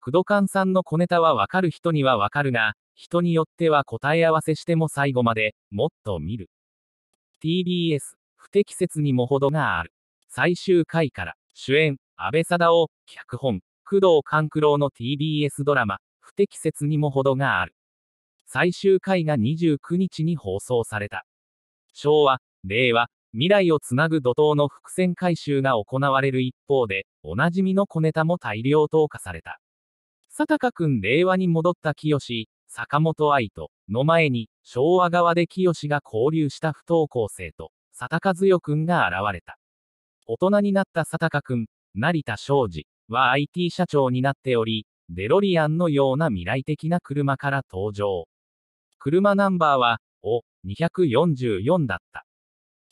クドカンさんの小ネタはわかる人にはわかるが、人によっては答え合わせしても最後まで、もっと見る。TBS、不適切にもほどがある。最終回から、主演、安倍貞を、脚本、工藤官九郎の TBS ドラマ、不適切にもほどがある。最終回が29日に放送された。昭和、令和、未来をつなぐ怒涛の伏線回収が行われる一方で、おなじみの小ネタも大量投下された。佐高くん令和に戻った清、坂本愛と、の前に、昭和側で清が交流した不登校生と、佐高強くんが現れた。大人になった佐高くん、成田昭司は IT 社長になっており、デロリアンのような未来的な車から登場。車ナンバーは、お、244だった。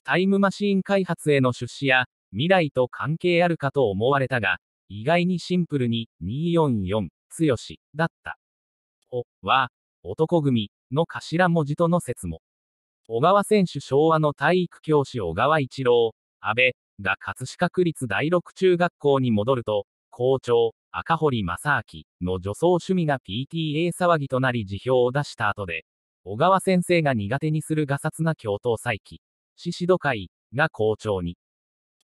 タイムマシーン開発への出資や、未来と関係あるかと思われたが、意外にシンプルに244強し、だった。お、は、男組の頭文字との説も。小川選手昭和の体育教師小川一郎、安倍が葛飾区立第六中学校に戻ると、校長、赤堀正明の女装趣味が PTA 騒ぎとなり辞表を出した後で、小川先生が苦手にするがさつな教頭再起、獅子戸会が校長に。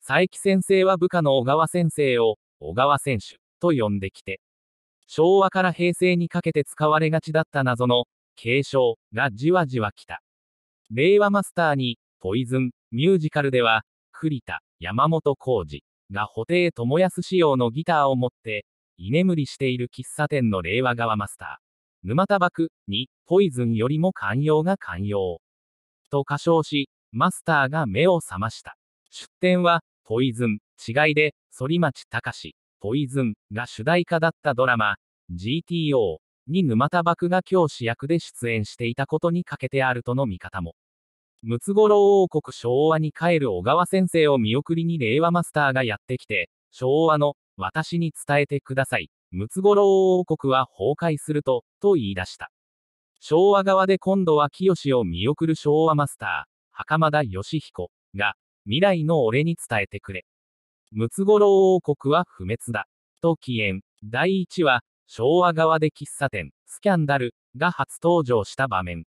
佐伯先生は部下の小川先生を、小川選手と呼んできて、昭和から平成にかけて使われがちだった謎の、継承がじわじわ来た。令和マスターに、ポイズン、ミュージカルでは、栗田、山本浩二が布袋寅泰仕様のギターを持って、居眠りしている喫茶店の令和側マスター。沼田爆に、ポイズンよりも寛容が寛容。と歌唱し、マスターが目を覚ました。出典は、ポイズン、違いで、反町隆史。ポイズンが主題歌だったドラマ、GTO に沼田爆が教師役で出演していたことにかけてあるとの見方も。ムツゴロウ王国昭和に帰る小川先生を見送りに令和マスターがやってきて、昭和の、私に伝えてください。ムツゴロウ王国は崩壊すると、と言い出した。昭和側で今度は清を見送る昭和マスター、袴田義彦が、未来の俺に伝えてくれ。ムツゴロウ王国は不滅だ。と起源。第1話、昭和側で喫茶店、スキャンダル、が初登場した場面。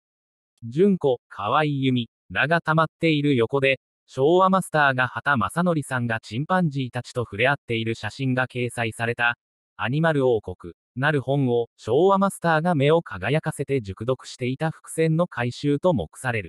純子、河合由美、らが溜まっている横で、昭和マスターが畑正則さんがチンパンジーたちと触れ合っている写真が掲載された、アニマル王国、なる本を昭和マスターが目を輝かせて熟読していた伏線の回収と目される。